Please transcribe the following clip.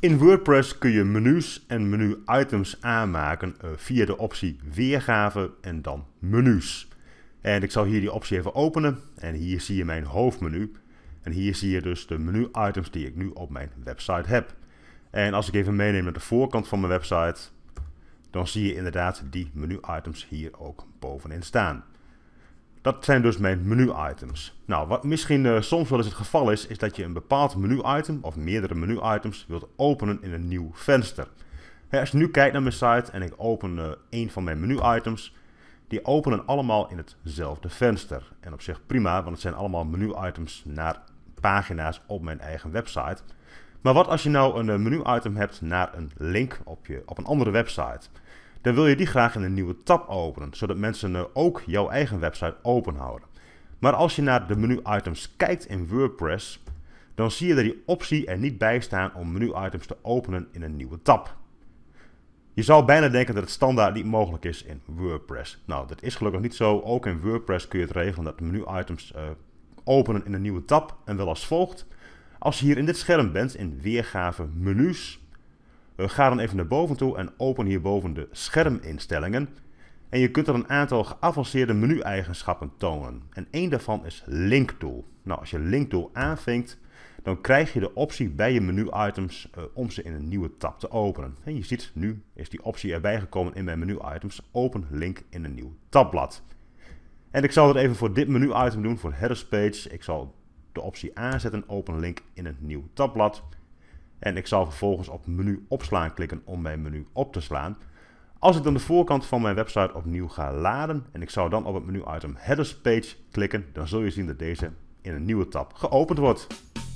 In WordPress kun je menus en menu-items aanmaken eh, via de optie Weergave en dan Menus. En ik zal hier die optie even openen en hier zie je mijn hoofdmenu. En hier zie je dus de menu-items die ik nu op mijn website heb. En als ik even meeneem naar de voorkant van mijn website, dan zie je inderdaad die menu-items hier ook bovenin staan. Dat zijn dus mijn menu-items. Nou, wat misschien eh, soms wel eens het geval is, is dat je een bepaald menu-item of meerdere menu-items wilt openen in een nieuw venster. als je nu kijkt naar mijn site en ik open eh, een van mijn menu-items, die openen allemaal in hetzelfde venster. En op zich prima, want het zijn allemaal menu-items naar pagina's op mijn eigen website. Maar wat als je nou een eh, menu-item hebt naar een link op, je, op een andere website? dan wil je die graag in een nieuwe tab openen, zodat mensen ook jouw eigen website open houden. Maar als je naar de menu-items kijkt in WordPress, dan zie je dat die optie er niet bij staan om menu-items te openen in een nieuwe tab. Je zou bijna denken dat het standaard niet mogelijk is in WordPress. Nou, dat is gelukkig niet zo. Ook in WordPress kun je het regelen dat de menu-items eh, openen in een nieuwe tab en wel als volgt. Als je hier in dit scherm bent, in weergave menus, Ga dan even naar boven toe en open hierboven de scherminstellingen. En je kunt er een aantal geavanceerde menu-eigenschappen tonen. En één daarvan is Link Nou, als je Link Tool aanvinkt, dan krijg je de optie bij je menu-items eh, om ze in een nieuwe tab te openen. En je ziet, nu is die optie erbij gekomen in mijn menu-items. Open link in een nieuw tabblad. En ik zal het even voor dit menu-item doen, voor headers page. Ik zal de optie aanzetten, open link in een nieuw tabblad. En ik zal vervolgens op menu opslaan klikken om mijn menu op te slaan. Als ik dan de voorkant van mijn website opnieuw ga laden en ik zou dan op het menu item Headers Page klikken, dan zul je zien dat deze in een nieuwe tab geopend wordt.